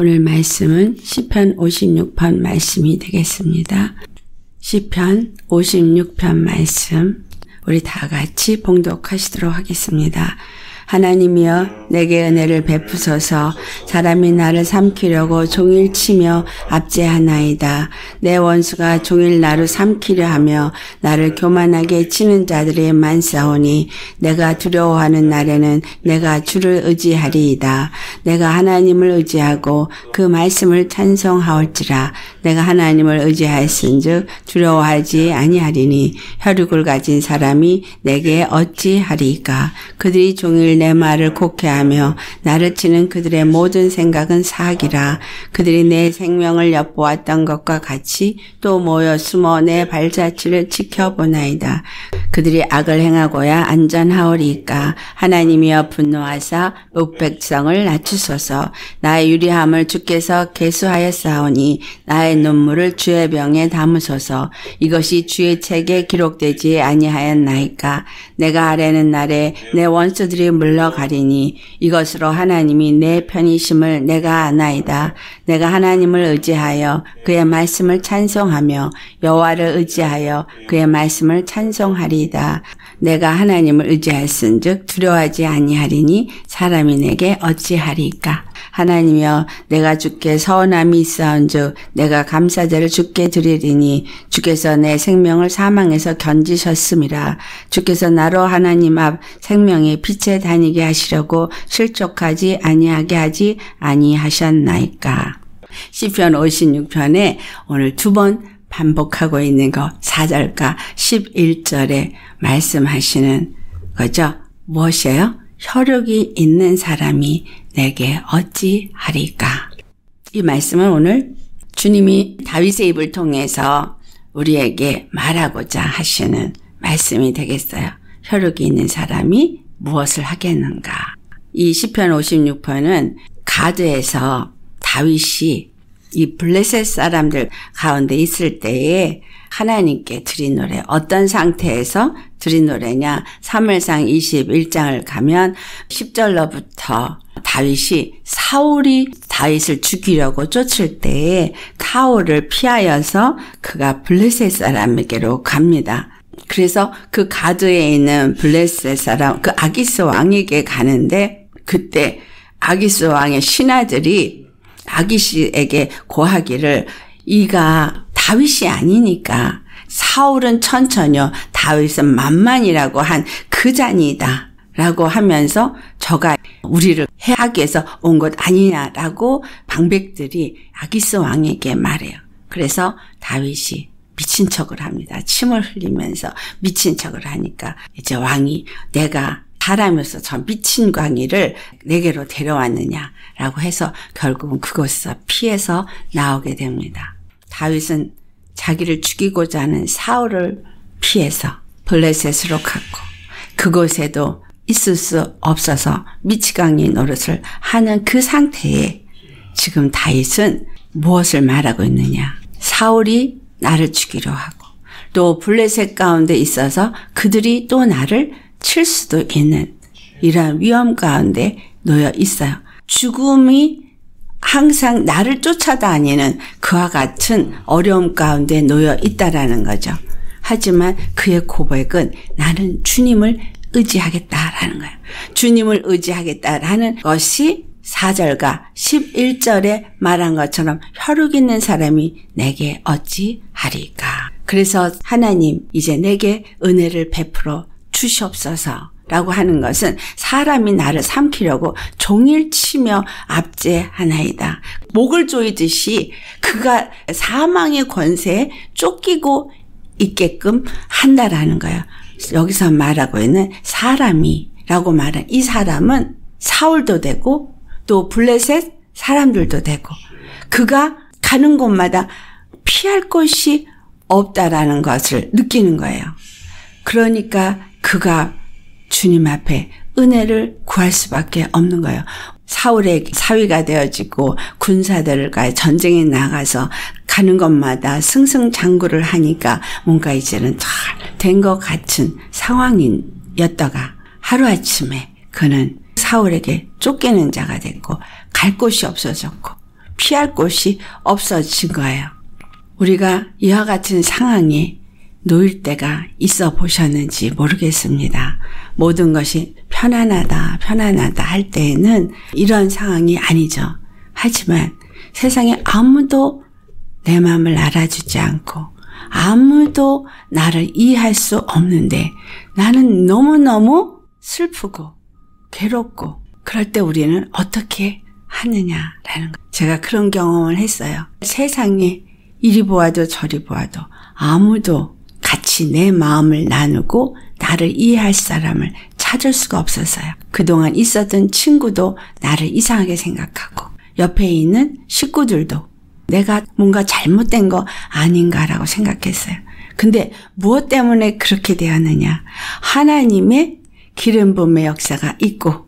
오늘 말씀은 시편 56편 말씀이 되겠습니다. 시편 56편 말씀 우리 다 같이 봉독하시도록 하겠습니다. 하나님이여 내게 은혜를 베푸소서 사람이 나를 삼키려고 종일 치며 압제하나이다. 내 원수가 종일 나를 삼키려 하며 나를 교만하게 치는 자들이 만사오니 내가 두려워하는 날에는 내가 주를 의지하리이다. 내가 하나님을 의지하고 그 말씀을 찬송하올지라 내가 하나님을 의지하였은즉 두려워하지 아니하리니 혈육을 가진 사람이 내게 어찌하리까 그들이 종일 내 말을 곡해하며 나를 치는 그들의 모든 생각은 사악이라 그들이 내 생명을 엿보았던 것과 같이 또 모여 숨어 내 발자취를 지켜보나이다. 그들이 악을 행하고야 안전하오리까 하나님이여 분노하사 읍백성을 낮추소서 나의 유리함을 주께서 개수하였사오니 나의 눈물을 주의 병에 담으소서 이것이 주의 책에 기록되지 아니하였나이까 내가 아래는 날에 내 원수들이 물 물러가리니 이것으로 하나님이 내 편이심을 내가 아나이다. 내가 하나님을 의지하여 그의 말씀을 찬송하며 여호와를 의지하여 그의 말씀을 찬송하리이다. 내가 하나님을 의지할쓴즉 두려워하지 아니하리니 사람이 내게 어찌하리까? 하나님여 내가 주께 서원함이 있사온즉 내가 감사제를 주께 드리리니 주께서 내 생명을 사망에서 견지셨음이라 주께서 나로 하나님 앞 생명의 빛에 다니 다니게 하시려고 실족하지 아니하게 하지 아니하셨나이까. 시편 56편에 오늘 두 번 반복하고 있는 거 4절과 11절에 말씀하시는 거죠. 무엇이에요? 혈육이 있는 사람이 내게 어찌하리까. 이 말씀은 오늘 주님이 다윗의 입을 통해서 우리에게 말하고자 하시는 말씀이 되겠어요. 혈육이 있는 사람이 무엇을 하겠는가. 이 시편 56편은 가드에서 다윗이 이 블레셋 사람들 가운데 있을 때에 하나님께 드린 노래 어떤 상태에서 드린 노래냐 3무엘상 21장을 가면 10절로부터 다윗이 사울이 다윗을 죽이려고 쫓을 때에 타오를 피하여서 그가 블레셋 사람에게로 갑니다. 그래서 그 가드에 있는 블레셋 사람 그 아기스 왕에게 가는데 그때 아기스 왕의 신하들이 아기스에게 고하기를 이가 다윗이 아니니까 사울은 천천요 다윗은 만만이라고 한 그 잔이다 라고 하면서 저가 우리를 해악기해서온 것 아니냐라고 방백들이 아기스 왕에게 말해요. 그래서 다윗이 미친 척을 합니다. 침을 흘리면서 미친 척을 하니까 이제 왕이 내가 사람으서저 미친 광희를 내게로 데려왔느냐라고 해서 결국은 그것에서 피해서 나오게 됩니다. 다윗은 자기를 죽이고자 하는 사울을 피해서 블레셋으로 갔고 그곳에도 있을 수 없어서 미치광이 노릇을 하는 그 상태에 지금 다윗은 무엇을 말하고 있느냐. 사울이 나를 죽이려 하고 또 블레셋 가운데 있어서 그들이 또 나를 칠 수도 있는 이러한 위험 가운데 놓여 있어요. 죽음이 항상 나를 쫓아다니는 그와 같은 어려움 가운데 놓여 있다라는 거죠. 하지만 그의 고백은 나는 주님을 의지하겠다라는 거예요. 주님을 의지하겠다라는 것이 4절과 11절에 말한 것처럼 혈육 있는 사람이 내게 어찌 하리까. 그래서 하나님 이제 내게 은혜를 베풀어 주시옵소서. 라고 하는 것은 사람이 나를 삼키려고 종일 치며 압제하나이다. 목을 조이듯이 그가 사망의 권세에 쫓기고 있게끔 한다라는 거예요. 여기서 말하고 있는 사람이 라고 말한 이 사람은 사울도 되고 또 블레셋 사람들도 되고 그가 가는 곳마다 피할 곳이 없다라는 것을 느끼는 거예요. 그러니까 그가 주님 앞에 은혜를 구할 수밖에 없는 거예요. 사울의 사위가 되어지고 군사들과 전쟁에 나가서 가는 것마다 승승장구를 하니까 뭔가 이제는 잘 된 것 같은 상황이었다가 하루아침에 그는 사울에게 쫓기는 자가 됐고 갈 곳이 없어졌고 피할 곳이 없어진 거예요. 우리가 이와 같은 상황이 놓일 때가 있어 보셨는지 모르겠습니다. 모든 것이 편안하다, 편안하다 할 때에는 이런 상황이 아니죠. 하지만 세상에 아무도 내 마음을 알아주지 않고 아무도 나를 이해할 수 없는데 나는 너무너무 슬프고 괴롭고 그럴 때 우리는 어떻게 하느냐라는 거. 제가 그런 경험을 했어요. 세상에 이리 보아도 저리 보아도 아무도 같이 내 마음을 나누고 나를 이해할 사람을 찾을 수가 없었어요. 그동안 있었던 친구도 나를 이상하게 생각하고 옆에 있는 식구들도 내가 뭔가 잘못된 거 아닌가라고 생각했어요. 근데 무엇 때문에 그렇게 되었느냐? 하나님의 기름 부의 역사가 있고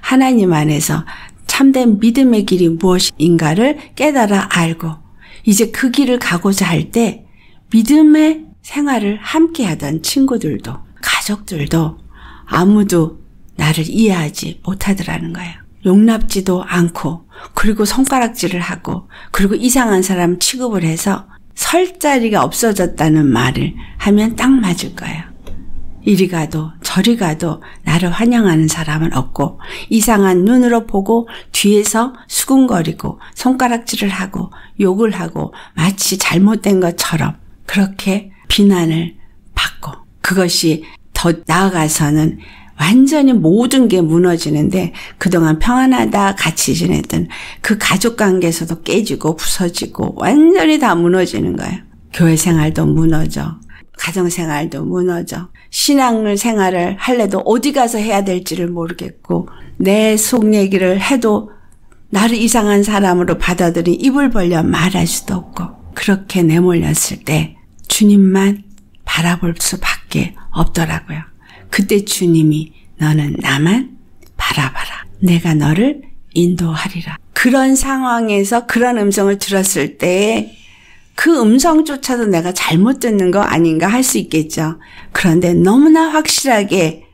하나님 안에서 참된 믿음의 길이 무엇인가를 깨달아 알고 이제 그 길을 가고자 할 때 믿음의 생활을 함께 하던 친구들도 가족들도 아무도 나를 이해하지 못하더라는 거예요. 용납지도 않고 그리고 손가락질을 하고 그리고 이상한 사람 취급을 해서 설 자리가 없어졌다는 말을 하면 딱 맞을 거예요. 이리 가도 저리 가도 나를 환영하는 사람은 없고 이상한 눈으로 보고 뒤에서 수군거리고 손가락질을 하고 욕을 하고 마치 잘못된 것처럼 그렇게 비난을 받고 그것이 더 나아가서는 완전히 모든 게 무너지는데 그동안 평안하다 같이 지냈던 그 가족 관계에서도 깨지고 부서지고 완전히 다 무너지는 거예요. 교회 생활도 무너져. 가정생활도 무너져 신앙을 생활을 할래도 어디 가서 해야 될지를 모르겠고 내 속 얘기를 해도 나를 이상한 사람으로 받아들이 입을 벌려 말할 수도 없고 그렇게 내몰렸을 때 주님만 바라볼 수밖에 없더라고요. 그때 주님이 너는 나만 바라봐라. 내가 너를 인도하리라. 그런 상황에서 그런 음성을 들었을 때에 그 음성조차도 내가 잘못 듣는 거 아닌가 할 수 있겠죠. 그런데 너무나 확실하게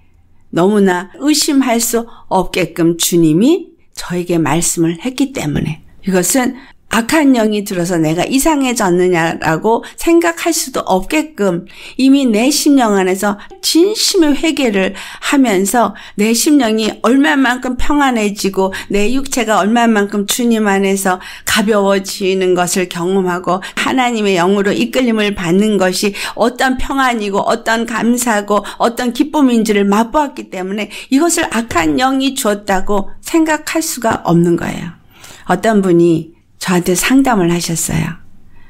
너무나 의심할 수 없게끔 주님이 저에게 말씀을 했기 때문에 이것은 악한 영이 들어서 내가 이상해졌느냐라고 생각할 수도 없게끔 이미 내 심령 안에서 진심의 회개를 하면서 내 심령이 얼마만큼 평안해지고 내 육체가 얼마만큼 주님 안에서 가벼워지는 것을 경험하고 하나님의 영으로 이끌림을 받는 것이 어떤 평안이고 어떤 감사고 어떤 기쁨인지를 맛보았기 때문에 이것을 악한 영이 주었다고 생각할 수가 없는 거예요. 어떤 분이 저한테 상담을 하셨어요.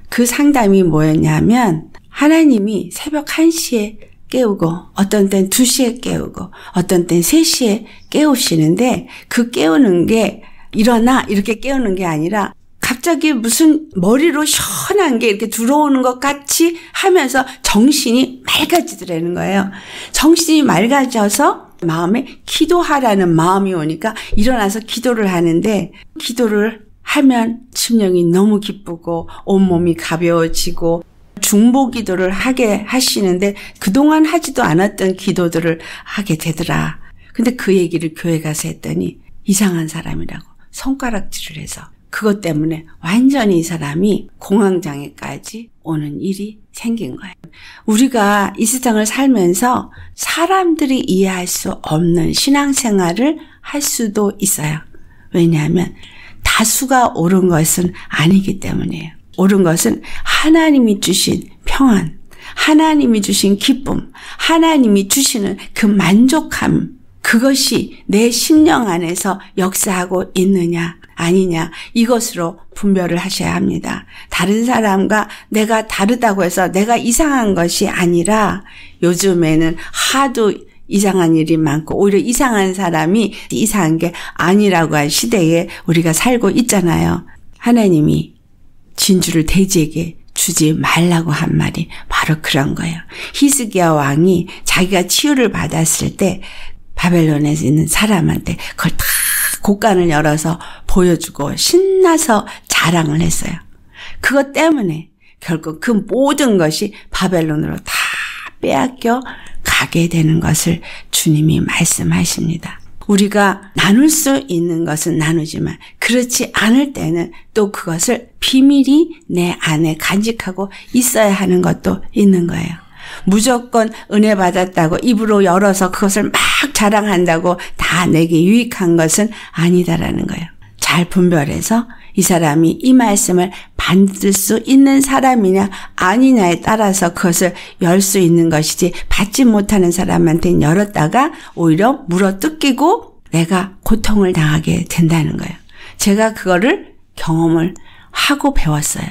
그 상담이 뭐였냐면 하나님이 새벽 1시에 깨우고 어떤 땐 2시에 깨우고 어떤 땐 3시에 깨우시는데 그 깨우는 게 일어나 이렇게 깨우는 게 아니라 갑자기 무슨 머리로 시원한 게 이렇게 들어오는 것 같이 하면서 정신이 맑아지더라는 거예요. 정신이 맑아져서 마음에 기도하라는 마음이 오니까 일어나서 기도를 하는데 기도를 하면 심령이 너무 기쁘고 온몸이 가벼워지고 중보 기도를 하게 하시는데 그동안 하지도 않았던 기도들을 하게 되더라. 근데 그 얘기를 교회 가서 했더니 이상한 사람이라고 손가락질을 해서 그것 때문에 완전히 이 사람이 공황장애까지 오는 일이 생긴 거예요. 우리가 이 세상을 살면서 사람들이 이해할 수 없는 신앙생활을 할 수도 있어요. 왜냐하면 다수가 옳은 것은 아니기 때문이에요. 옳은 것은 하나님이 주신 평안, 하나님이 주신 기쁨, 하나님이 주시는 그 만족함, 그것이 내 심령 안에서 역사하고 있느냐, 아니냐, 이것으로 분별을 하셔야 합니다. 다른 사람과 내가 다르다고 해서 내가 이상한 것이 아니라 요즘에는 하도 이상한 일이 많고 오히려 이상한 사람이 이상한 게 아니라고 할 시대에 우리가 살고 있잖아요. 하나님이 진주를 돼지에게 주지 말라고 한 말이 바로 그런 거예요. 히스기야 왕이 자기가 치유를 받았을 때 바벨론에 있는 사람한테 그걸 다 곡간을 열어서 보여주고 신나서 자랑을 했어요. 그것 때문에 결국 그 모든 것이 바벨론으로 다 빼앗겨 가게 되는 것을 주님이 말씀하십니다. 우리가 나눌 수 있는 것은 나누지만 그렇지 않을 때는 또 그것을 비밀이 내 안에 간직하고 있어야 하는 것도 있는 거예요. 무조건 은혜 받았다고 입으로 열어서 그것을 막 자랑한다고 다 내게 유익한 것은 아니다라는 거예요. 잘 분별해서 이 사람이 이 말씀을 받을 수 있는 사람이냐 아니냐에 따라서 그것을 열 수 있는 것이지 받지 못하는 사람한테는 열었다가 오히려 물어 뜯기고 내가 고통을 당하게 된다는 거예요. 제가 그거를 경험을 하고 배웠어요.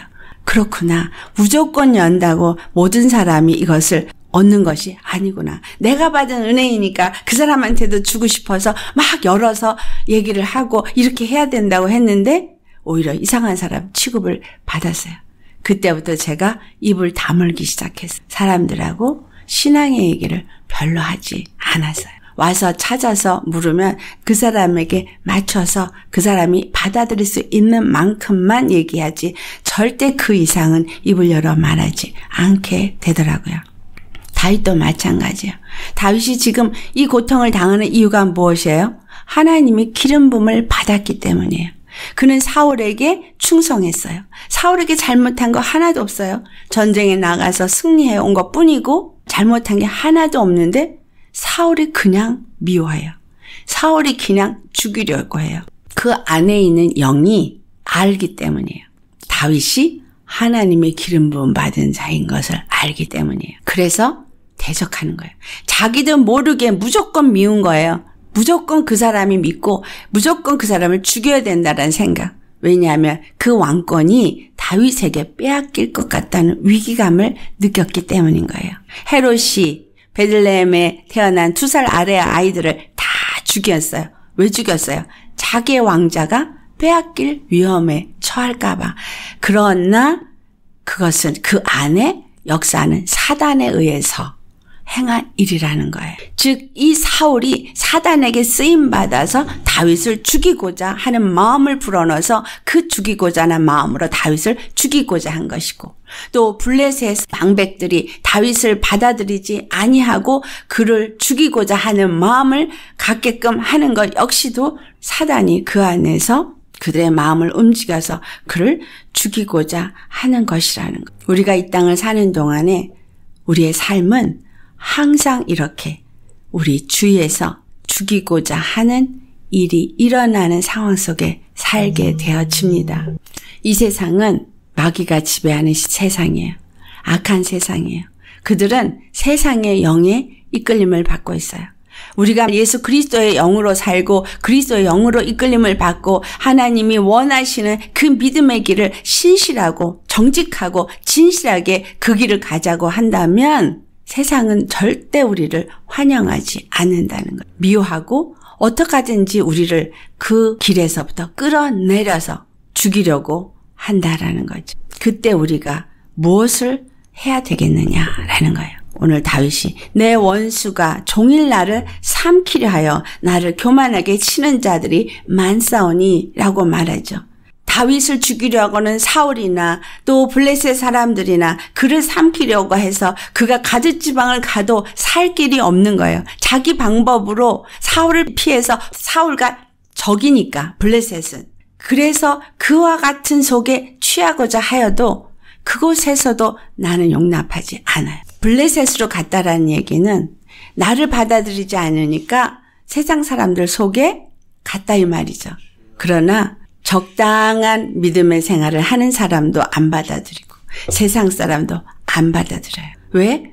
그렇구나. 무조건 연다고 모든 사람이 이것을 얻는 것이 아니구나. 내가 받은 은혜이니까 그 사람한테도 주고 싶어서 막 열어서 얘기를 하고 이렇게 해야 된다고 했는데 오히려 이상한 사람 취급을 받았어요. 그때부터 제가 입을 다물기 시작했어요. 사람들하고 신앙의 얘기를 별로 하지 않았어요. 와서 찾아서 물으면 그 사람에게 맞춰서 그 사람이 받아들일 수 있는 만큼만 얘기하지 절대 그 이상은 입을 열어 말하지 않게 되더라고요. 다윗도 마찬가지예요. 다윗이 지금 이 고통을 당하는 이유가 무엇이에요? 하나님이 기름붐을 받았기 때문이에요. 그는 사울에게 충성했어요. 사울에게 잘못한 거 하나도 없어요. 전쟁에 나가서 승리해 온것 뿐이고 잘못한 게 하나도 없는데 사울이 그냥 미워해요. 사울이 그냥 죽이려 할거요그 안에 있는 영이 알기 때문이에요. 다윗이 하나님의 기름 부음 받은 자인 것을 알기 때문이에요. 그래서 대적하는 거예요. 자기도 모르게 무조건 미운 거예요. 무조건 그 사람이 믿고 무조건 그 사람을 죽여야 된다라는 생각. 왜냐하면 그 왕권이 다윗에게 빼앗길 것 같다는 위기감을 느꼈기 때문인 거예요. 헤롯이 베들레헴에 태어난 두 살 아래의 아이들을 다 죽였어요. 왜 죽였어요? 자기의 왕자가 빼앗길 위험에 처할까봐. 그러나 그것은 그 안에 역사는 사단에 의해서 행한 일이라는 거예요. 즉, 이 사울이 사단에게 쓰임받아서 다윗을 죽이고자 하는 마음을 불어넣어서 그 죽이고자 하는 마음으로 다윗을 죽이고자 한 것이고, 또 블레셋 방백들이 다윗을 받아들이지 아니하고 그를 죽이고자 하는 마음을 갖게끔 하는 것 역시도 사단이 그 안에서 그들의 마음을 움직여서 그를 죽이고자 하는 것이라는 것. 우리가 이 땅을 사는 동안에 우리의 삶은 항상 이렇게 우리 주위에서 죽이고자 하는 일이 일어나는 상황 속에 살게 음. 되어집니다. 이 세상은 마귀가 지배하는 세상이에요. 악한 세상이에요. 그들은 세상의 영에 이끌림을 받고 있어요. 우리가 예수 그리스도의 영으로 살고 그리스도의 영으로 이끌림을 받고 하나님이 원하시는 그 믿음의 길을 신실하고 정직하고 진실하게 그 길을 가자고 한다면 세상은 절대 우리를 환영하지 않는다는 것. 미워하고 어떻게든지 우리를 그 길에서부터 끌어내려서 죽이려고 한다라는 거죠. 그때 우리가 무엇을 해야 되겠느냐라는 거예요. 오늘 다윗이 내 원수가 종일 나를 삼키려 하여 나를 교만하게 치는 자들이 만사오니라고 말하죠. 다윗을 죽이려고는 사울이나 또 블레셋 사람들이나 그를 삼키려고 해서 그가 가드 지방을 가도 살 길이 없는 거예요. 자기 방법으로 사울을 피해서 사울과 적이니까 블레셋은 그래서 그와 같은 속에 취하고자 하여도 그곳에서도 나는 용납하지 않아요. 블레셋으로 갔다라는 얘기는 나를 받아들이지 않으니까 세상 사람들 속에 갔다 이 말이죠. 그러나 적당한 믿음의 생활을 하는 사람도 안 받아들이고 세상 사람도 안 받아들여요. 왜?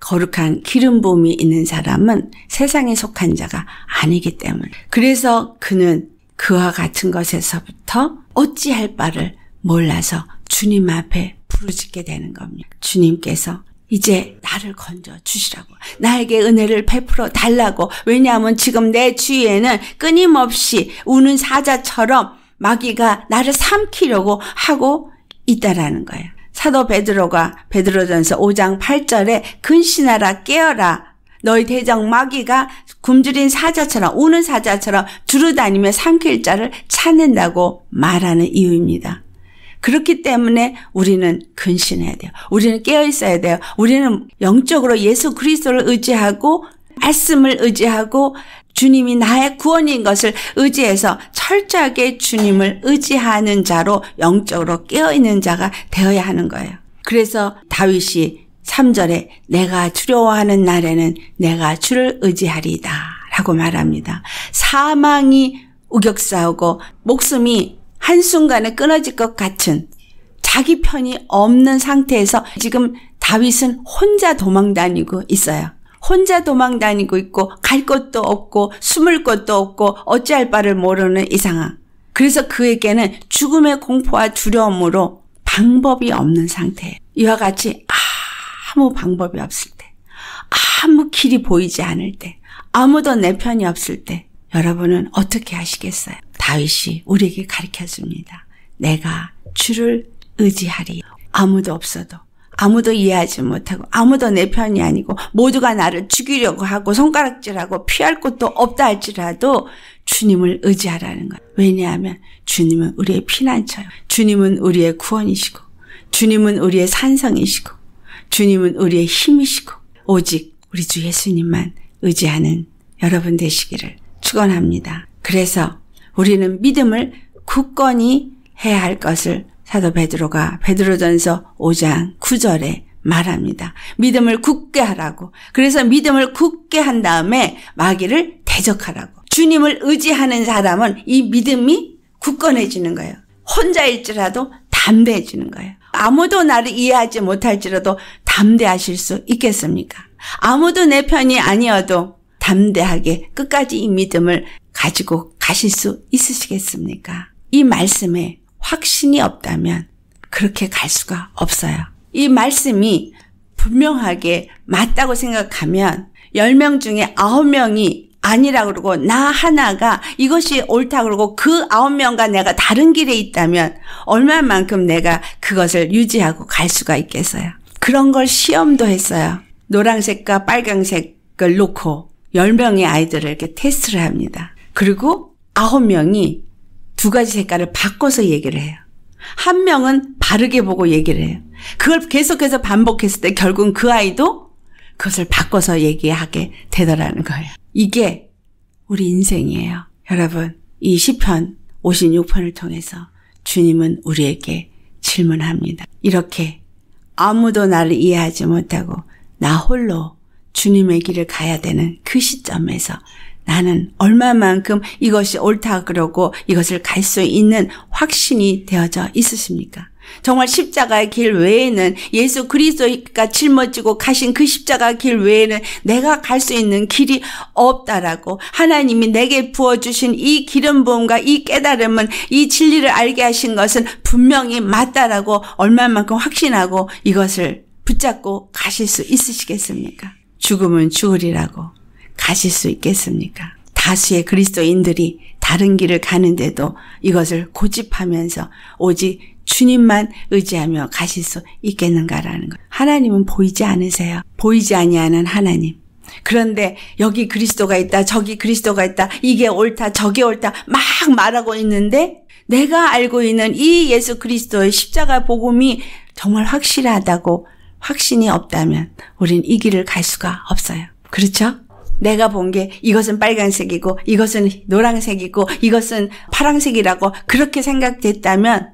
거룩한 기름봄이 있는 사람은 세상에 속한 자가 아니기 때문에. 그래서 그는 그와 같은 것에서부터 어찌할 바를 몰라서 주님 앞에 부르짖게 되는 겁니다. 주님께서 이제 나를 건져 주시라고. 나에게 은혜를 베풀어 달라고. 왜냐하면 지금 내 주위에는 끊임없이 우는 사자처럼 마귀가 나를 삼키려고 하고 있다라는 거예요. 사도 베드로가 베드로전서 5장 8절에 근신하라 깨어라 너희 대장 마귀가 굶주린 사자처럼 우는 사자처럼 두루다니며 삼킬 자를 찾는다고 말하는 이유입니다. 그렇기 때문에 우리는 근신해야 돼요. 우리는 깨어 있어야 돼요. 우리는 영적으로 예수 그리스도를 의지하고 말씀을 의지하고 주님이 나의 구원인 것을 의지해서 철저하게 주님을 의지하는 자로 영적으로 깨어있는 자가 되어야 하는 거예요. 그래서 다윗이 3절에 내가 두려워하는 날에는 내가 주를 의지하리다 라고 말합니다. 사망이 우격사하고 목숨이 한순간에 끊어질 것 같은 자기 편이 없는 상태에서 지금 다윗은 혼자 도망 다니고 있어요. 혼자 도망 다니고 있고 갈 곳도 없고 숨을 곳도 없고 어찌할 바를 모르는 이 상황. 그래서 그에게는 죽음의 공포와 두려움으로 방법이 없는 상태. 이와 같이 아무 방법이 없을 때, 아무 길이 보이지 않을 때, 아무도 내 편이 없을 때 여러분은 어떻게 하시겠어요? 다윗이 우리에게 가르쳐 줍니다. 내가 주를 의지하리. 아무도 없어도 아무도 이해하지 못하고 아무도 내 편이 아니고 모두가 나를 죽이려고 하고 손가락질하고 피할 곳도 없다 할지라도 주님을 의지하라는 거 왜냐하면 주님은 우리의 피난처요. 주님은 우리의 구원이시고 주님은 우리의 산성이시고 주님은 우리의 힘이시고 오직 우리 주 예수님만 의지하는 여러분 되시기를 축원합니다. 그래서 우리는 믿음을 굳건히 해야 할 것을 사도 베드로가 베드로전서 5장 9절에 말합니다. 믿음을 굳게 하라고. 그래서 믿음을 굳게 한 다음에 마귀를 대적하라고. 주님을 의지하는 사람은 이 믿음이 굳건해지는 거예요. 혼자일지라도 담대해지는 거예요. 아무도 나를 이해하지 못할지라도 담대하실 수 있겠습니까? 아무도 내 편이 아니어도 담대하게 끝까지 이 믿음을 가지고 가실 수 있으시겠습니까? 이 말씀에 확신이 없다면 그렇게 갈 수가 없어요. 이 말씀이 분명하게 맞다고 생각하면 10명 중에 9명이 아니라 그러고 나 하나가 이것이 옳다 그러고 그 9명과 내가 다른 길에 있다면 얼마만큼 내가 그것을 유지하고 갈 수가 있겠어요. 그런 걸 시험도 했어요. 노란색과 빨강색을 놓고 10명의 아이들을 이렇게 테스트를 합니다. 그리고 9명이 두 가지 색깔을 바꿔서 얘기를 해요. 한 명은 바르게 보고 얘기를 해요. 그걸 계속해서 반복했을 때 결국은 그 아이도 그것을 바꿔서 얘기하게 되더라는 거예요. 이게 우리 인생이에요. 여러분, 이 시편 56편을 통해서 주님은 우리에게 질문합니다. 이렇게 아무도 나를 이해하지 못하고 나 홀로 주님의 길을 가야 되는 그 시점에서 나는 얼마만큼 이것이 옳다 그러고 이것을 갈 수 있는 확신이 되어져 있으십니까? 정말 십자가의 길 외에는 예수 그리스도가 짊어지고 가신 그 십자가 길 외에는 내가 갈 수 있는 길이 없다라고 하나님이 내게 부어주신 이 기름 부음과 이 깨달음은 이 진리를 알게 하신 것은 분명히 맞다라고 얼마만큼 확신하고 이것을 붙잡고 가실 수 있으시겠습니까? 죽음은 죽으리라고 가실 수 있겠습니까? 다수의 그리스도인들이 다른 길을 가는데도 이것을 고집하면서 오직 주님만 의지하며 가실 수 있겠는가라는 것. 하나님은 보이지 않으세요. 보이지 아니하는 하나님. 그런데 여기 그리스도가 있다, 저기 그리스도가 있다, 이게 옳다, 저게 옳다 막 말하고 있는데 내가 알고 있는 이 예수 그리스도의 십자가 복음이 정말 확실하다고 확신이 없다면 우린 이 길을 갈 수가 없어요. 그렇죠? 내가 본 게 이것은 빨간색이고 이것은 노란색이고 이것은 파란색이라고 그렇게 생각됐다면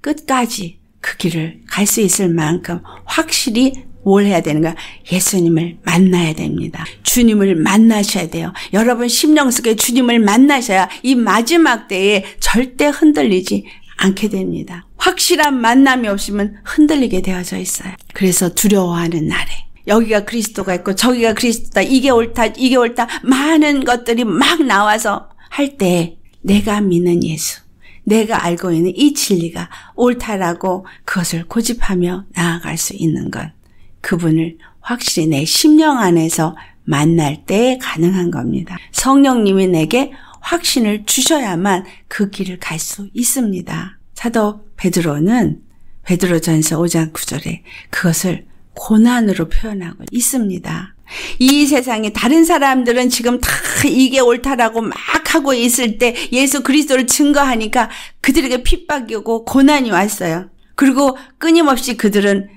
끝까지 그 길을 갈 수 있을 만큼 확실히 뭘 해야 되는가? 예수님을 만나야 됩니다. 주님을 만나셔야 돼요. 여러분 심령 속에 주님을 만나셔야 이 마지막 때에 절대 흔들리지 않게 됩니다. 확실한 만남이 없으면 흔들리게 되어져 있어요. 그래서 두려워하는 날에 여기가 그리스도가 있고 저기가 그리스도다 이게 옳다 이게 옳다 많은 것들이 막 나와서 할 때 내가 믿는 예수 내가 알고 있는 이 진리가 옳다라고 그것을 고집하며 나아갈 수 있는 것 그분을 확실히 내 심령 안에서 만날 때 가능한 겁니다. 성령님이 내게 확신을 주셔야만 그 길을 갈 수 있습니다. 사도 베드로는 베드로전서 5장 9절에 그것을 고난으로 표현하고 있습니다. 이 세상에 다른 사람들은 지금 다 이게 옳다라고 막 하고 있을 때 예수 그리스도를 증거하니까 그들에게 핍박이고 고난이 왔어요. 그리고 끊임없이 그들은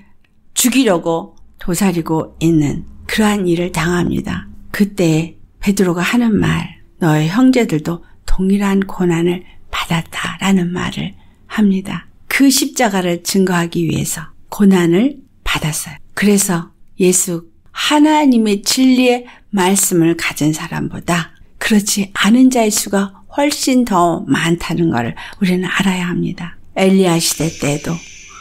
죽이려고 도사리고 있는 그러한 일을 당합니다. 그때 베드로가 하는 말, 너의 형제들도 동일한 고난을 받았다라는 말을 합니다. 그 십자가를 증거하기 위해서 고난을 받았어요. 그래서 예수 하나님의 진리의 말씀을 가진 사람보다 그렇지 않은 자의 수가 훨씬 더 많다는 것을 우리는 알아야 합니다. 엘리야 시대 때도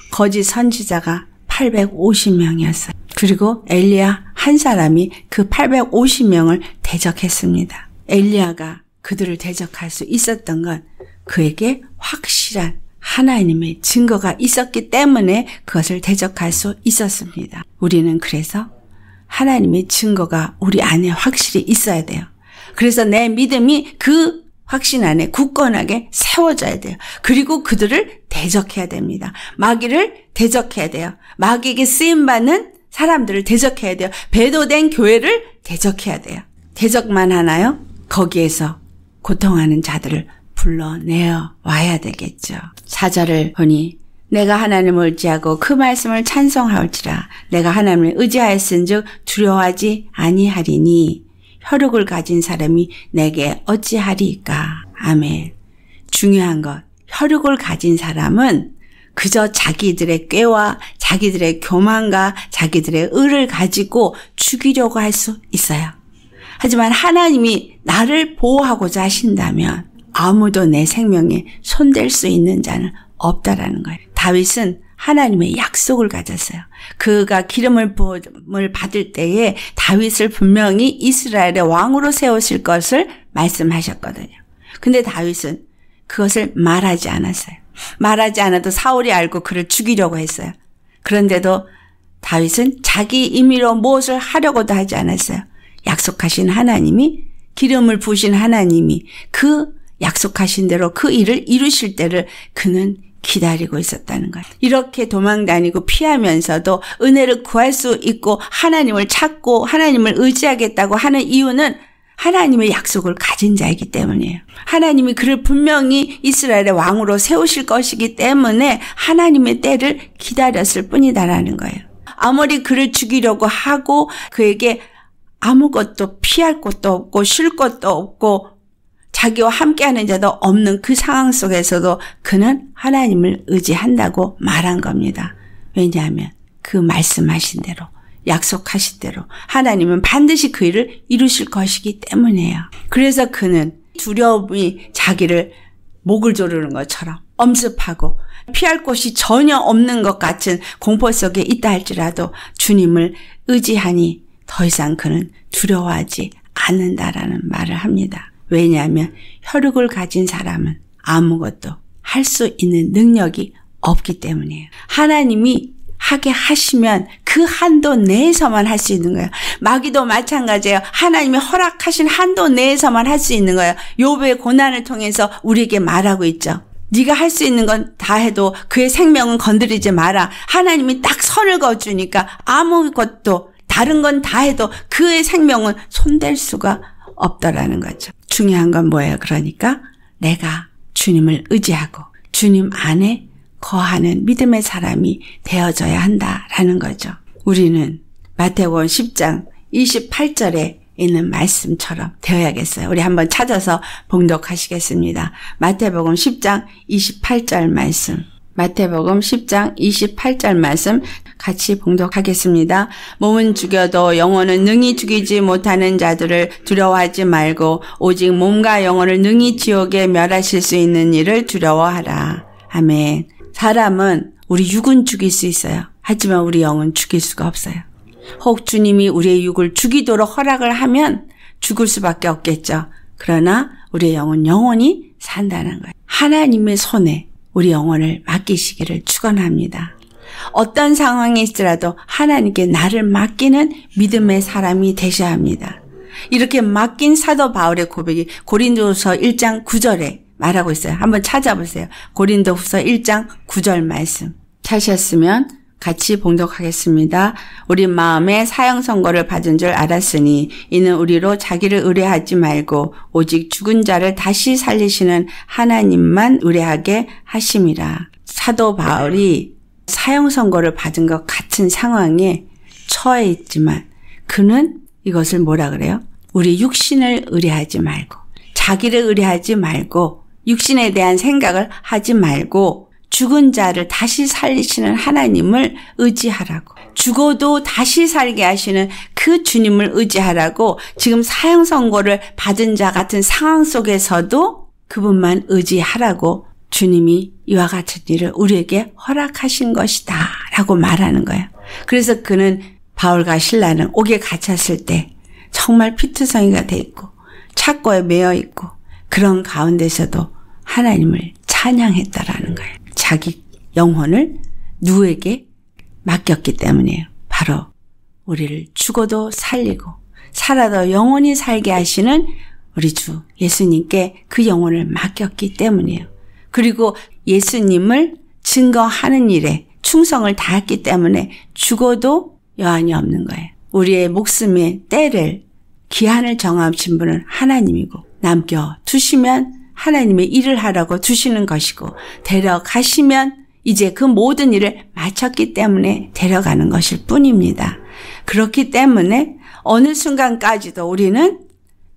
거짓 선지자가 850명이었어요. 그리고 엘리야 한 사람이 그 850명을 대적했습니다. 엘리야가 그들을 대적할 수 있었던 건 그에게 확실한 하나님의 증거가 있었기 때문에 그것을 대적할 수 있었습니다. 우리는 그래서 하나님의 증거가 우리 안에 확실히 있어야 돼요. 그래서 내 믿음이 그 확신 안에 굳건하게 세워져야 돼요. 그리고 그들을 대적해야 됩니다. 마귀를 대적해야 돼요. 마귀에게 쓰임받는 사람들을 대적해야 돼요. 배도된 교회를 대적해야 돼요. 대적만 하나요? 거기에서 고통하는 자들을 불러내어 와야 되겠죠. 사절을 보니 내가 하나님을 의지하고 그 말씀을 찬송하올지라 내가 하나님을 의지하였은즉 두려워하지 아니하리니 혈육을 가진 사람이 내게 어찌하리까 아멘. 중요한 것 혈육을 가진 사람은 그저 자기들의 꾀와 자기들의 교만과 자기들의 의를 가지고 죽이려고 할 수 있어요. 하지만 하나님이 나를 보호하고자 하신다면 아무도 내 생명에 손댈 수 있는 자는 없다라는 거예요. 다윗은 하나님의 약속을 가졌어요. 그가 기름을 부음을 받을 때에 다윗을 분명히 이스라엘의 왕으로 세우실 것을 말씀하셨거든요. 근데 다윗은 그것을 말하지 않았어요. 말하지 않아도 사울이 알고 그를 죽이려고 했어요. 그런데도 다윗은 자기 임의로 무엇을 하려고도 하지 않았어요. 약속하신 하나님이 기름을 부신 하나님이 그 약속하신 대로 그 일을 이루실 때를 그는 기다리고 있었다는 거예요. 이렇게 도망 다니고 피하면서도 은혜를 구할 수 있고 하나님을 찾고 하나님을 의지하겠다고 하는 이유는 하나님의 약속을 가진 자이기 때문이에요. 하나님이 그를 분명히 이스라엘의 왕으로 세우실 것이기 때문에 하나님의 때를 기다렸을 뿐이다라는 거예요. 아무리 그를 죽이려고 하고 그에게 아무것도 피할 것도 없고 쉴 것도 없고 자기와 함께하는 자도 없는 그 상황 속에서도 그는 하나님을 의지한다고 말한 겁니다. 왜냐하면 그 말씀하신 대로 약속하신 대로 하나님은 반드시 그 일을 이루실 것이기 때문이에요. 그래서 그는 두려움이 자기를 목을 조르는 것처럼 엄습하고 피할 곳이 전혀 없는 것 같은 공포 속에 있다 할지라도 주님을 의지하니 더 이상 그는 두려워하지 않는다라는 말을 합니다. 왜냐하면 혈육을 가진 사람은 아무것도 할 수 있는 능력이 없기 때문이에요. 하나님이 하게 하시면 그 한도 내에서만 할 수 있는 거예요. 마귀도 마찬가지예요. 하나님이 허락하신 한도 내에서만 할 수 있는 거예요. 요의 고난을 통해서 우리에게 말하고 있죠. 네가 할 수 있는 건 다 해도 그의 생명은 건드리지 마라. 하나님이 딱 선을 거주니까 아무것도 다른 건 다 해도 그의 생명은 손댈 수가 없더라는 거죠. 중요한 건 뭐예요? 그러니까 내가 주님을 의지하고 주님 안에 거하는 믿음의 사람이 되어져야 한다라는 거죠. 우리는 마태복 10장 28절에 있는 말씀처럼 되어야겠어요. 우리 한번 찾아서 봉독하시겠습니다. 마태복음 10장 28절 말씀. 마태복음 10장 28절 말씀 같이 봉독하겠습니다. 몸은 죽여도 영혼은 능히 죽이지 못하는 자들을 두려워하지 말고 오직 몸과 영혼을 능히 지옥에 멸하실 수 있는 일을 두려워하라. 아멘. 사람은 우리 육은 죽일 수 있어요. 하지만 우리 영은 죽일 수가 없어요. 혹 주님이 우리의 육을 죽이도록 허락을 하면 죽을 수밖에 없겠죠. 그러나 우리의 영은 영원히 산다는 거예요. 하나님의 손에 우리 영혼을 맡기시기를 축원합니다. 어떤 상황에 있더라도 하나님께 나를 맡기는 믿음의 사람이 되셔야 합니다. 이렇게 맡긴 사도 바울의 고백이 고린도서 1장 9절에 말하고 있어요. 한번 찾아보세요. 고린도후서 1장 9절 말씀. 찾으셨으면 같이 봉독하겠습니다. 우리 마음에 사형 선고를 받은 줄 알았으니 이는 우리로 자기를 의뢰하지 말고 오직 죽은 자를 다시 살리시는 하나님만 의뢰하게 하심이라. 사도 바울이 사형 선고를 받은 것 같은 상황에 처해 있지만 그는 이것을 뭐라 그래요? 우리 육신을 의뢰하지 말고 자기를 의뢰하지 말고 육신에 대한 생각을 하지 말고 죽은 자를 다시 살리시는 하나님을 의지하라고 죽어도 다시 살게 하시는 그 주님을 의지하라고 지금 사형 선고를 받은 자 같은 상황 속에서도 그분만 의지하라고 주님이 이와 같은 일을 우리에게 허락하신 것이다 라고 말하는 거예요. 그래서 그는 바울과 신라는 옥에 갇혔을 때 정말 피투성이가 돼 있고 착고에 매여 있고 그런 가운데서도 하나님을 찬양했다라는 거예요. 자기 영혼을 누에게 맡겼기 때문이에요. 바로 우리를 죽어도 살리고 살아도 영원히 살게 하시는 우리 주 예수님께 그 영혼을 맡겼기 때문이에요. 그리고 예수님을 증거하는 일에 충성을 다했기 때문에 죽어도 여한이 없는 거예요. 우리의 목숨의 때를 기한을 정하신 분은 하나님이고 남겨 두시면 하나님의 일을 하라고 두시는 것이고 데려가시면 이제 그 모든 일을 마쳤기 때문에 데려가는 것일 뿐입니다. 그렇기 때문에 어느 순간까지도 우리는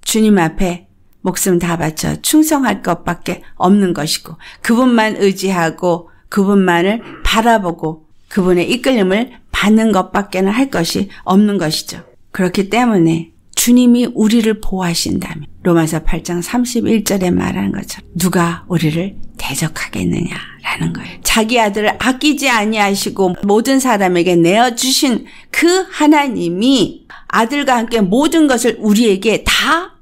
주님 앞에 목숨 다 바쳐 충성할 것밖에 없는 것이고 그분만 의지하고 그분만을 바라보고 그분의 이끌림을 받는 것밖에는 할 것이 없는 것이죠. 그렇기 때문에 주님이 우리를 보호하신다면 로마서 8장 31절에 말하는 것처럼 누가 우리를 대적하겠느냐라는 거예요. 자기 아들을 아끼지 아니하시고 모든 사람에게 내어 주신 그 하나님이 아들과 함께 모든 것을 우리에게 다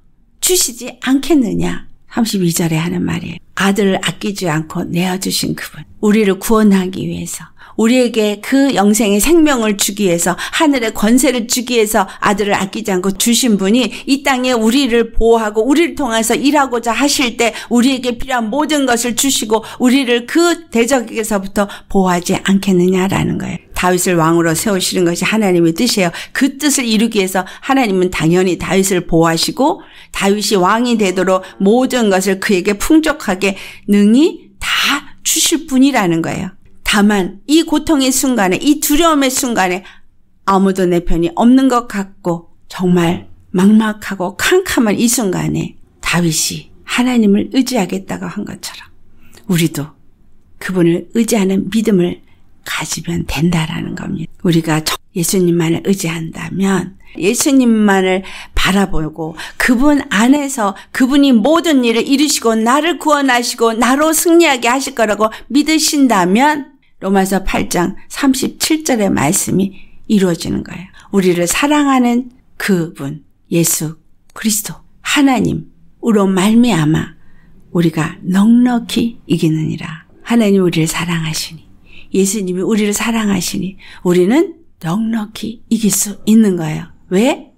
주시지 않겠느냐. 32절에 하는 말이에요. 아들을 아끼지 않고 내어주신 그분. 우리를 구원하기 위해서. 우리에게 그 영생의 생명을 주기 위해서 하늘의 권세를 주기 위해서 아들을 아끼지 않고 주신 분이 이 땅에 우리를 보호하고 우리를 통해서 일하고자 하실 때 우리에게 필요한 모든 것을 주시고 우리를 그 대적에게서부터 보호하지 않겠느냐라는 거예요. 다윗을 왕으로 세우시는 것이 하나님의 뜻이에요. 그 뜻을 이루기 위해서 하나님은 당연히 다윗을 보호하시고 다윗이 왕이 되도록 모든 것을 그에게 풍족하게 능히 다 주실 분이라는 거예요. 다만 이 고통의 순간에 이 두려움의 순간에 아무도 내 편이 없는 것 같고 정말 막막하고 캄캄한 이 순간에 다윗이 하나님을 의지하겠다고 한 것처럼 우리도 그분을 의지하는 믿음을 가지면 된다라는 겁니다. 우리가 예수님만을 의지한다면 예수님만을 바라보고 그분 안에서 그분이 모든 일을 이루시고 나를 구원하시고 나로 승리하게 하실 거라고 믿으신다면 로마서 8장 37절의 말씀이 이루어지는 거예요. 우리를 사랑하는 그분 예수 그리스도 하나님으로 말미암아 우리가 넉넉히 이기느니라. 하나님 우리를 사랑하시니 예수님이 우리를 사랑하시니 우리는 넉넉히 이길 수 있는 거예요. 왜?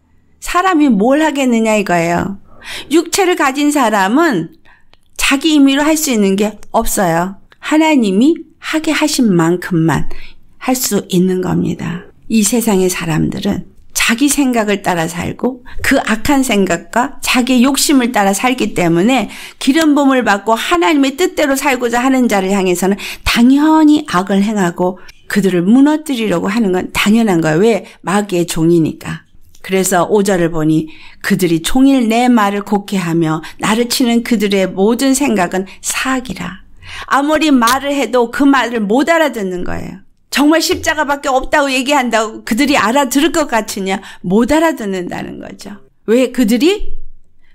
사람이 뭘 하겠느냐 이거예요. 육체를 가진 사람은 자기 임의로 할 수 있는 게 없어요. 하나님이 하게 하신 만큼만 할 수 있는 겁니다. 이 세상의 사람들은 자기 생각을 따라 살고 그 악한 생각과 자기 욕심을 따라 살기 때문에 기름범을 받고 하나님의 뜻대로 살고자 하는 자를 향해서는 당연히 악을 행하고 그들을 무너뜨리려고 하는 건 당연한 거예 왜? 마귀의 종이니까. 그래서 5절을 보니 그들이 종일 내 말을 곡해 하며 나를 치는 그들의 모든 생각은 사악이라. 아무리 말을 해도 그 말을 못 알아듣는 거예요. 정말 십자가밖에 없다고 얘기한다고 그들이 알아들을 것 같으냐? 못 알아듣는다는 거죠. 왜 그들이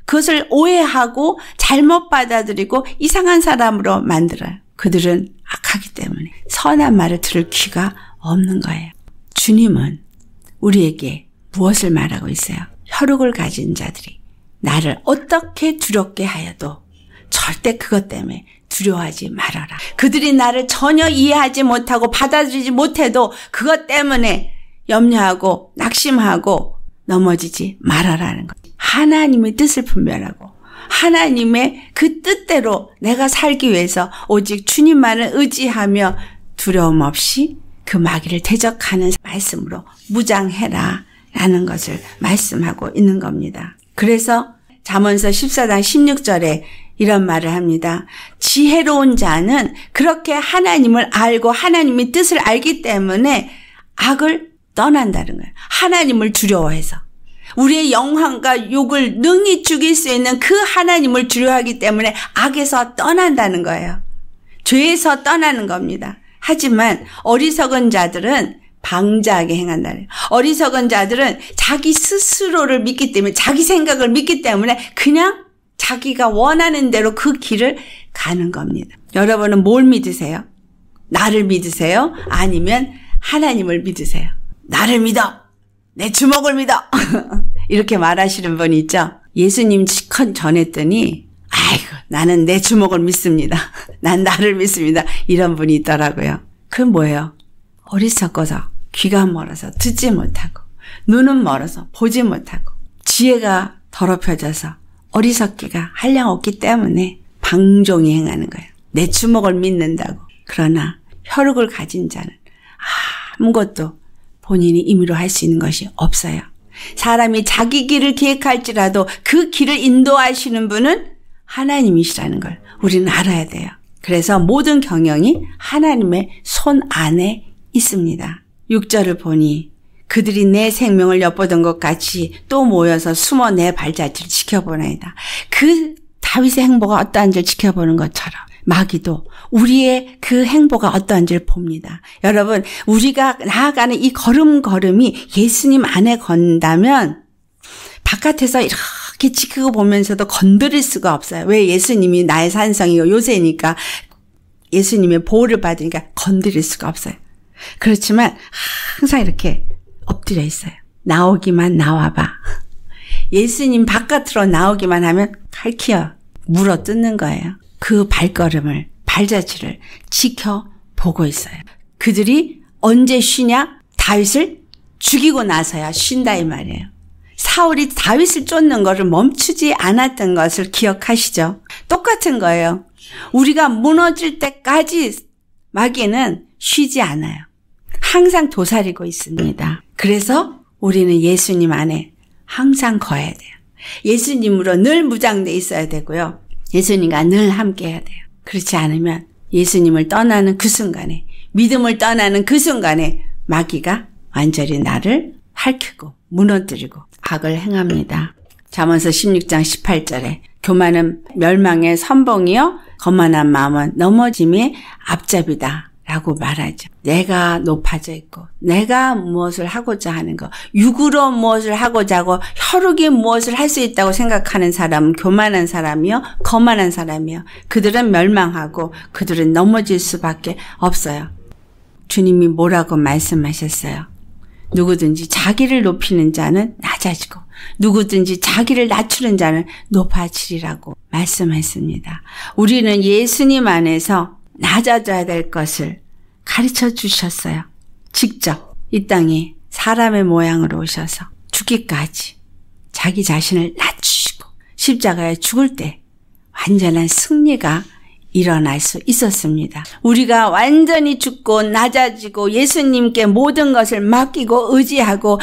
그것을 오해하고 잘못 받아들이고 이상한 사람으로 만들어요. 그들은 악하기 때문에 선한 말을 들을 귀가 없는 거예요. 주님은 우리에게 무엇을 말하고 있어요? 혈육을 가진 자들이 나를 어떻게 두렵게 하여도 절대 그것 때문에 두려워하지 말아라. 그들이 나를 전혀 이해하지 못하고 받아들이지 못해도 그것 때문에 염려하고 낙심하고 넘어지지 말아라는 것. 하나님의 뜻을 분별하고 하나님의 그 뜻대로 내가 살기 위해서 오직 주님만을 의지하며 두려움 없이 그 마귀를 대적하는 말씀으로 무장해라 라는 것을 말씀하고 있는 겁니다. 그래서 잠언서 14장 16절에 이런 말을 합니다. 지혜로운 자는 그렇게 하나님을 알고 하나님의 뜻을 알기 때문에 악을 떠난다는 거예요. 하나님을 두려워해서. 우리의 영광과 욕을 능히 죽일 수 있는 그 하나님을 두려워하기 때문에 악에서 떠난다는 거예요. 죄에서 떠나는 겁니다. 하지만 어리석은 자들은 방자하게 행한다. 어리석은 자들은 자기 스스로를 믿기 때문에 자기 생각을 믿기 때문에 그냥 자기가 원하는 대로 그 길을 가는 겁니다. 여러분은 뭘 믿으세요? 나를 믿으세요? 아니면 하나님을 믿으세요? 나를 믿어! 내 주먹을 믿어! 이렇게 말하시는 분 있죠? 예수님 시컨 전했더니, 아이고, 나는 내 주먹을 믿습니다. 난 나를 믿습니다. 이런 분이 있더라고요. 그 뭐예요? 어리석어서, 귀가 멀어서, 듣지 못하고, 눈은 멀어서, 보지 못하고, 지혜가 더럽혀져서, 어리석기가 한량 없기 때문에 방종이 행하는 거예요. 내 주먹을 믿는다고. 그러나 혈육을 가진 자는 아무것도 본인이 임의로 할 수 있는 것이 없어요. 사람이 자기 길을 기획할지라도 그 길을 인도하시는 분은 하나님이시라는 걸 우리는 알아야 돼요. 그래서 모든 경영이 하나님의 손 안에 있습니다. 6절을 보니 그들이 내 생명을 엿보던 것 같이 또 모여서 숨어 내 발자취를 지켜보나이다. 그 다윗의 행보가 어떠한지를 지켜보는 것처럼 마귀도 우리의 그 행보가 어떠한지를 봅니다. 여러분, 우리가 나아가는 이 걸음걸음이 예수님 안에 건다면 바깥에서 이렇게 지키고 보면서도 건드릴 수가 없어요. 왜 예수님이 나의 산성이고 요새니까 예수님의 보호를 받으니까 건드릴 수가 없어요. 그렇지만 항상 이렇게 엎드려 있어요. 나오기만 나와봐. 예수님 바깥으로 나오기만 하면 칼키어 물어 뜯는 거예요. 그 발걸음을, 발자취를 지켜보고 있어요. 그들이 언제 쉬냐? 다윗을 죽이고 나서야 쉰다 이 말이에요. 사울이 다윗을 쫓는 것을 멈추지 않았던 것을 기억하시죠? 똑같은 거예요. 우리가 무너질 때까지 마귀는 쉬지 않아요. 항상 도사리고 있습니다. 그래서 우리는 예수님 안에 항상 거해야 돼요. 예수님으로 늘 무장돼 있어야 되고요. 예수님과 늘 함께 해야 돼요. 그렇지 않으면 예수님을 떠나는 그 순간에 믿음을 떠나는 그 순간에 마귀가 완전히 나를 핥히고 무너뜨리고 악을 행합니다. 잠언서 16장 18절에 교만은 멸망의 선봉이요 거만한 마음은 넘어짐의 앞잡이다. 라고 말하죠. 내가 높아져 있고, 내가 무엇을 하고자 하는 것, 육으로 무엇을 하고자 하고, 혈육이 무엇을 할 수 있다고 생각하는 사람은 교만한 사람이요, 거만한 사람이요. 그들은 멸망하고, 그들은 넘어질 수밖에 없어요. 주님이 뭐라고 말씀하셨어요? 누구든지 자기를 높이는 자는 낮아지고, 누구든지 자기를 낮추는 자는 높아지리라고 말씀했습니다. 우리는 예수님 안에서 낮아져야 될 것을 가르쳐 주셨어요. 직접 이 땅에 사람의 모양으로 오셔서 죽기까지 자기 자신을 낮추시고 십자가에 죽을 때 완전한 승리가 일어날 수 있었습니다. 우리가 완전히 죽고 낮아지고 예수님께 모든 것을 맡기고 의지하고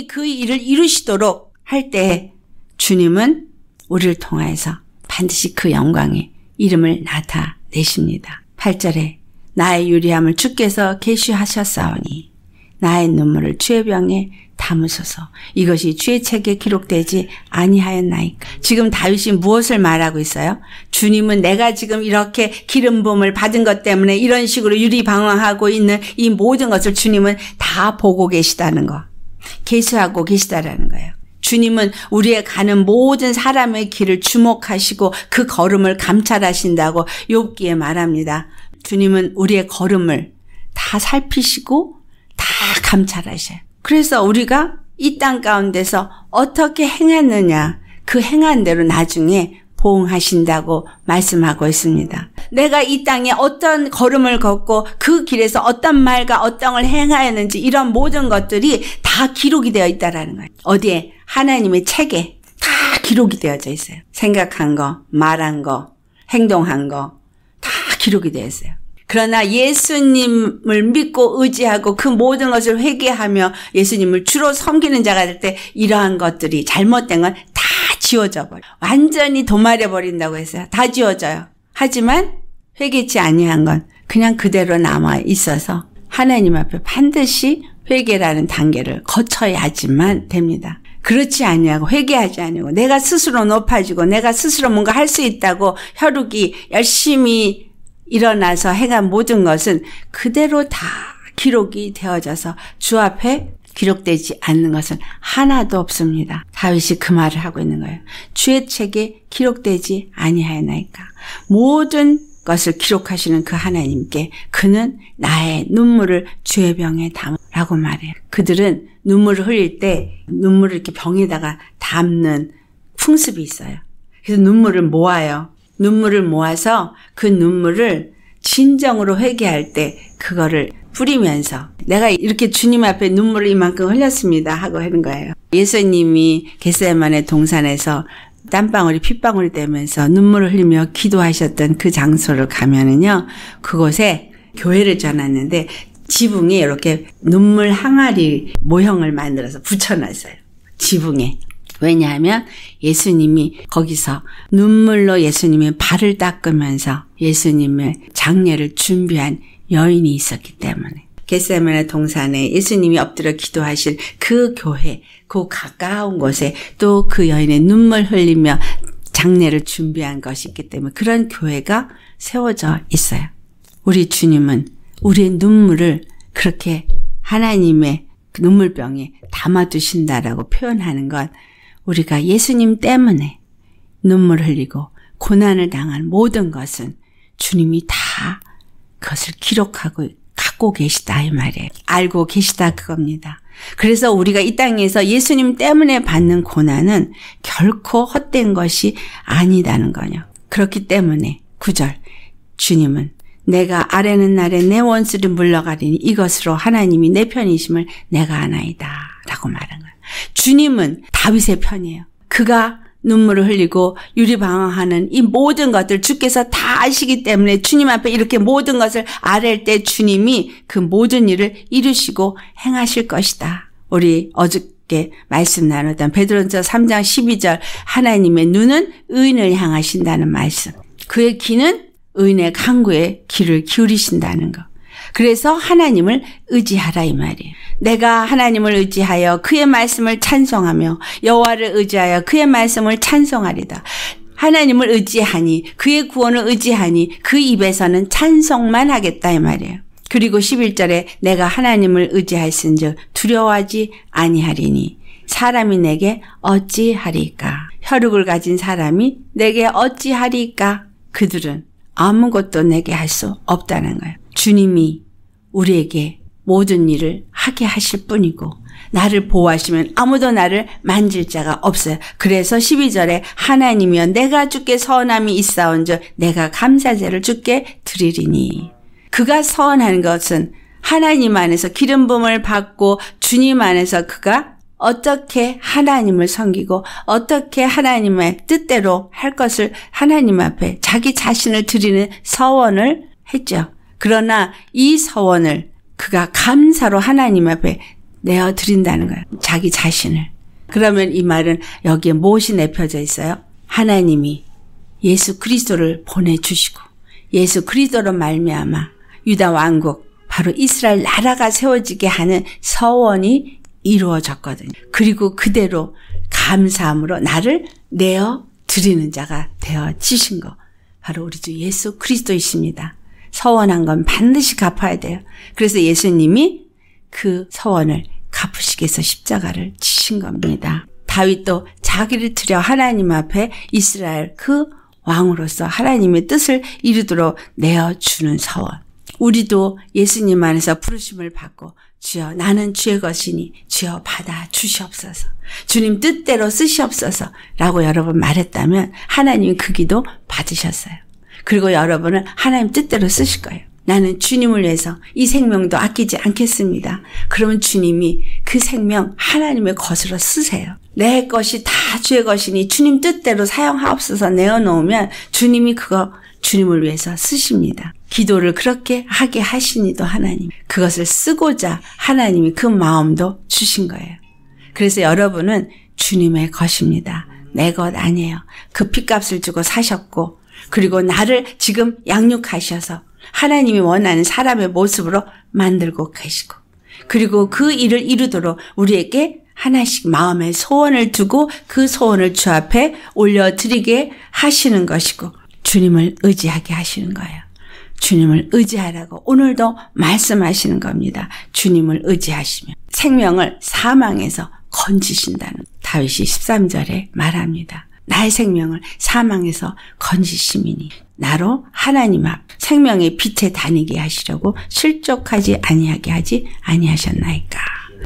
주님이 그 일을 이루시도록 할 때 주님은 우리를 통해서 반드시 그 영광의 이름을 나타 되십니다. 8절에 나의 유리함을 주께서 계시하셨사오니 나의 눈물을 주의 병에 담으소서 이것이 주의 책에 기록되지 아니하였나이까 지금 다윗이 무엇을 말하고 있어요? 주님은 내가 지금 이렇게 기름붐을 받은 것 때문에 이런 식으로 유리방황하고 있는 이 모든 것을 주님은 다 보고 계시다는 거 계수하고 계시다라는 거예요 주님은 우리의 가는 모든 사람의 길을 주목하시고 그 걸음을 감찰하신다고 욥기에 말합니다. 주님은 우리의 걸음을 다 살피시고 다 감찰하셔요. 그래서 우리가 이 땅 가운데서 어떻게 행하느냐 그 행한 대로 나중에 보응하신다고 말씀하고 있습니다. 내가 이 땅에 어떤 걸음을 걷고 그 길에서 어떤 말과 어떤 을 행하였는지 이런 모든 것들이 다 기록이 되어 있다라는 거예요. 어디에? 하나님의 책에 다 기록이 되어져 있어요. 생각한 거, 말한 거, 행동한 거 다 기록이 되어 있어요. 그러나 예수님을 믿고 의지하고 그 모든 것을 회개하며 예수님을 주로 섬기는 자가 될 때 이러한 것들이 잘못된 건다 지워져 버려. 완전히 도말해 버린다고 했어요. 다 지워져요. 하지만 회개치 아니한 건 그냥 그대로 남아 있어서 하나님 앞에 반드시 회개라는 단계를 거쳐야지만 됩니다. 그렇지 아니하고 회개하지 아니고 내가 스스로 높아지고 내가 스스로 뭔가 할 수 있다고 혈육이 열심히 일어나서 행한 모든 것은 그대로 다 기록이 되어져서 주 앞에 기록되지 않는 것은 하나도 없습니다. 다윗이 그 말을 하고 있는 거예요. 주의 책에 기록되지 아니하였나이까. 모든 것을 기록하시는 그 하나님께 그는 나의 눈물을 주의 병에 담으라고 말해요. 그들은 눈물을 흘릴 때 눈물을 이렇게 병에다가 담는 풍습이 있어요. 그래서 눈물을 모아요. 눈물을 모아서 그 눈물을 진정으로 회개할 때 그거를 뿌리면서 내가 이렇게 주님 앞에 눈물을 이만큼 흘렸습니다 하고 하는 거예요. 예수님이 개세만의 동산에서 땀방울이 핏방울이 되면서 눈물을 흘리며 기도하셨던 그 장소를 가면은요. 그곳에 교회를 전놨는데 지붕에 이렇게 눈물 항아리 모형을 만들어서 붙여놨어요. 지붕에. 왜냐하면 예수님이 거기서 눈물로 예수님의 발을 닦으면서 예수님의 장례를 준비한 여인이 있었기 때문에 겟세마네 동산에 예수님이 엎드려 기도하실 그 교회 그 가까운 곳에 또 그 여인의 눈물 흘리며 장례를 준비한 것이 있기 때문에 그런 교회가 세워져 있어요. 우리 주님은 우리의 눈물을 그렇게 하나님의 눈물병에 담아두신다라고 표현하는 건 우리가 예수님 때문에 눈물 흘리고 고난을 당한 모든 것은 주님이 다 그것을 기록하고 갖고 계시다 이 말이에요. 알고 계시다 그겁니다. 그래서 우리가 이 땅에서 예수님 때문에 받는 고난은 결코 헛된 것이 아니다는 거요. 그렇기 때문에 구절 주님은 내가 아래는 날에 내 원수를 물러가리니 이것으로 하나님이 내 편이심을 내가 아나이다 라고 말한 거예요. 주님은 다윗의 편이에요. 그가 눈물을 흘리고 유리방황하는 이 모든 것들 주께서 다 아시기 때문에 주님 앞에 이렇게 모든 것을 아랠 때 주님이 그 모든 일을 이루시고 행하실 것이다. 우리 어저께 말씀 나눴던 베드로전서 3장 12절 하나님의 눈은 의인을 향하신다는 말씀. 그의 귀는 의인의 강구에 귀를 기울이신다는 것. 그래서 하나님을 의지하라 이 말이에요. 내가 하나님을 의지하여 그의 말씀을 찬송하며 여호와를 의지하여 그의 말씀을 찬송하리다. 하나님을 의지하니 그의 구원을 의지하니 그 입에서는 찬송만 하겠다 이 말이에요. 그리고 11절에 내가 하나님을 의지할쓴즉 두려워하지 아니하리니 사람이 내게 어찌하리까 혈육을 가진 사람이 내게 어찌하리까 그들은 아무것도 내게 할 수 없다는 거예요. 주님이 우리에게 모든 일을 하게 하실 뿐이고 나를 보호하시면 아무도 나를 만질 자가 없어요. 그래서 12절에 하나님이여 내가 주께 선함이 있사온즉 내가 감사제를 주께 드리리니 그가 선한 것은 하나님 안에서 기름붐을 받고 주님 안에서 그가 어떻게 하나님을 섬기고 어떻게 하나님의 뜻대로 할 것을 하나님 앞에 자기 자신을 드리는 서원을 했죠. 그러나 이 서원을 그가 감사로 하나님 앞에 내어 드린다는 거예요. 자기 자신을. 그러면 이 말은 여기에 무엇이 내펴져 있어요? 하나님이 예수 그리스도를 보내주시고 예수 그리스도로 말미암아 유다 왕국 바로 이스라엘 나라가 세워지게 하는 서원이 이루어졌거든요. 그리고 그대로 감사함으로 나를 내어 드리는 자가 되어지신 거 바로 우리 주 예수 그리스도이십니다. 서원한 건 반드시 갚아야 돼요. 그래서 예수님이 그 서원을 갚으시겠어 십자가를 치신 겁니다. 다윗도 자기를 들여 하나님 앞에 이스라엘 그 왕으로서 하나님의 뜻을 이루도록 내어주는 서원. 우리도 예수님 안에서 부르심을 받고 주여 나는 주의 것이니 주여 받아 주시옵소서. 주님 뜻대로 쓰시옵소서 라고 여러분 말했다면 하나님 그 기도 받으셨어요. 그리고 여러분은 하나님 뜻대로 쓰실 거예요. 나는 주님을 위해서 이 생명도 아끼지 않겠습니다. 그러면 주님이 그 생명 하나님의 것으로 쓰세요. 내 것이 다 주의 것이니 주님 뜻대로 사용하옵소서 내어놓으면 주님이 그거 주님을 위해서 쓰십니다. 기도를 그렇게 하게 하시니도 하나님. 그것을 쓰고자 하나님이 그 마음도 주신 거예요. 그래서 여러분은 주님의 것입니다. 내 것 아니에요. 그 핏값을 주고 사셨고 그리고 나를 지금 양육하셔서 하나님이 원하는 사람의 모습으로 만들고 계시고 그리고 그 일을 이루도록 우리에게 하나씩 마음의 소원을 두고 그 소원을 주 앞에 올려드리게 하시는 것이고 주님을 의지하게 하시는 거예요. 주님을 의지하라고 오늘도 말씀하시는 겁니다. 주님을 의지하시면 생명을 사망에서 건지신다는 다윗이 13절에 말합니다. 나의 생명을 사망에서 건지심이니 나로 하나님 앞 생명의 빛에 다니게 하시려고 실족하지 아니하게 하지 아니하셨나이까.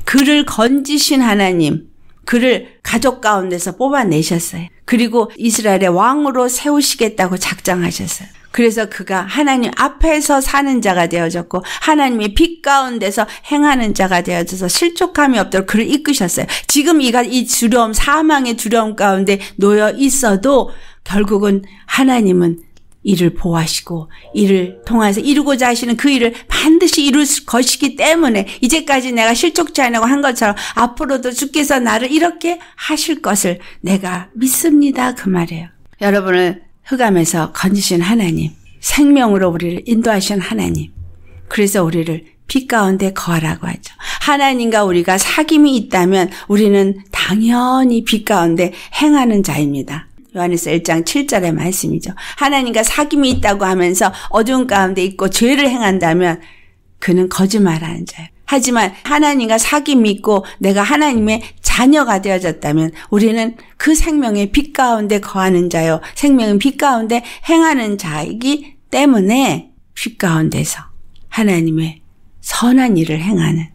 그를 건지신 하나님 그를 가족 가운데서 뽑아내셨어요. 그리고 이스라엘의 왕으로 세우시겠다고 작정하셨어요. 그래서 그가 하나님 앞에서 사는 자가 되어졌고 하나님의 빛 가운데서 행하는 자가 되어져서 실족함이 없도록 그를 이끄셨어요. 지금 이가 이 두려움 사망의 두려움 가운데 놓여 있어도 결국은 하나님은 이를 보호하시고 이를 통해서 이루고자 하시는 그 일을 반드시 이룰 것이기 때문에 이제까지 내가 실족지 않냐고 한 것처럼 앞으로도 주께서 나를 이렇게 하실 것을 내가 믿습니다 그 말이에요. 여러분을 흑암에서 건지신 하나님, 생명으로 우리를 인도하신 하나님. 그래서 우리를 빛 가운데 거하라고 하죠. 하나님과 우리가 사귐이 있다면 우리는 당연히 빛 가운데 행하는 자입니다. 요한에서 1장 7절의 말씀이죠. 하나님과 사귐이 있다고 하면서 어두운 가운데 있고 죄를 행한다면 그는 거짓말하는 자예요. 하지만 하나님과 사기 믿고 내가 하나님의 자녀가 되어졌다면 우리는 그 생명의 빛 가운데 거하는 자요. 생명의 빛 가운데 행하는 자이기 때문에 빛 가운데서 하나님의 선한 일을 행하는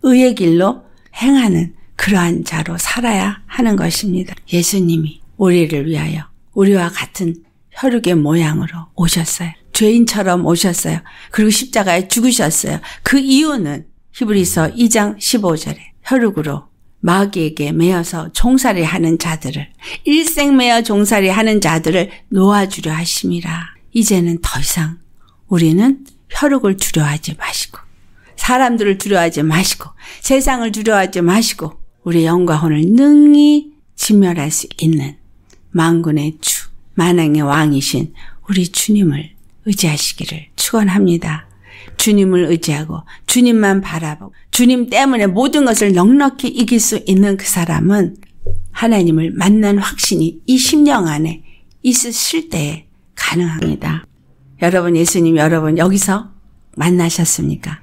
의의 길로 행하는 그러한 자로 살아야 하는 것입니다. 예수님이 우리를 위하여 우리와 같은 혈육의 모양으로 오셨어요. 죄인처럼 오셨어요. 그리고 십자가에 죽으셨어요. 그 이유는 히브리서 2장 15절에 혈육으로 마귀에게 매여서 종살이 하는 자들을 일생 매여 종살이 하는 자들을 놓아주려 하심이라. 이제는 더 이상 우리는 혈육을 두려워하지 마시고 사람들을 두려워하지 마시고 세상을 두려워하지 마시고 우리 영과 혼을 능히 진멸할 수 있는 만군의 주 만왕의 왕이신 우리 주님을 의지하시기를 축원합니다. 주님을 의지하고 주님만 바라보고 주님 때문에 모든 것을 넉넉히 이길 수 있는 그 사람은 하나님을 만난 확신이 20년 안에 있으실 때에 가능합니다. 여러분 예수님 여러분 여기서 만나셨습니까?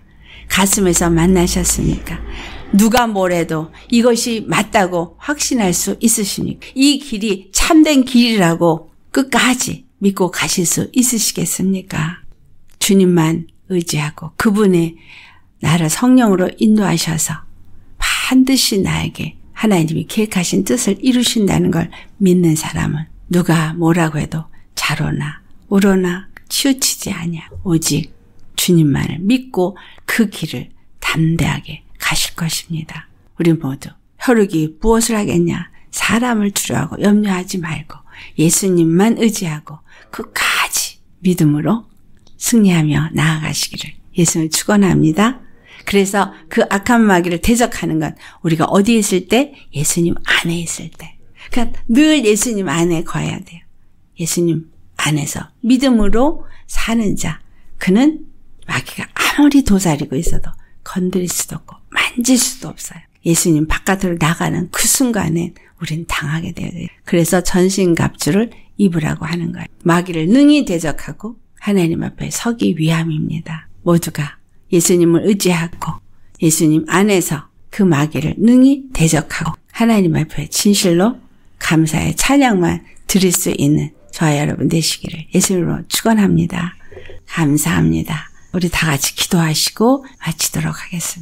가슴에서 만나셨습니까? 누가 뭐래도 이것이 맞다고 확신할 수 있으십니까? 이 길이 참된 길이라고 끝까지 믿고 가실 수 있으시겠습니까? 주님만 의지하고 그분의 나를 성령으로 인도하셔서 반드시 나에게 하나님이 계획하신 뜻을 이루신다는 걸 믿는 사람은 누가 뭐라고 해도 자로나 우로나 치우치지 아니 오직 주님만을 믿고 그 길을 담대하게 가실 것입니다. 우리 모두 혈육이 무엇을 하겠냐? 사람을 두려워하고 염려하지 말고 예수님만 의지하고 끝까지 믿음으로 승리하며 나아가시기를 예수님을 축원합니다. 그래서 그 악한 마귀를 대적하는 건 우리가 어디에 있을 때? 예수님 안에 있을 때. 그러니까 늘 예수님 안에 거야 돼요. 예수님 안에서 믿음으로 사는 자. 그는 마귀가 아무리 도사리고 있어도 건드릴 수도 없고 만질 수도 없어요. 예수님 바깥으로 나가는 그 순간에 우린 당하게 돼요. 그래서 전신 갑주를 입으라고 하는 거예요. 마귀를 능히 대적하고 하나님 앞에 서기 위함입니다. 모두가 예수님을 의지하고 예수님 안에서 그 마귀를 능히 대적하고 하나님 앞에 진실로 감사의 찬양만 드릴 수 있는 저와 여러분 되시기를 예수님으로 축원합니다. 감사합니다. 우리 다 같이 기도하시고 마치도록 하겠습니다.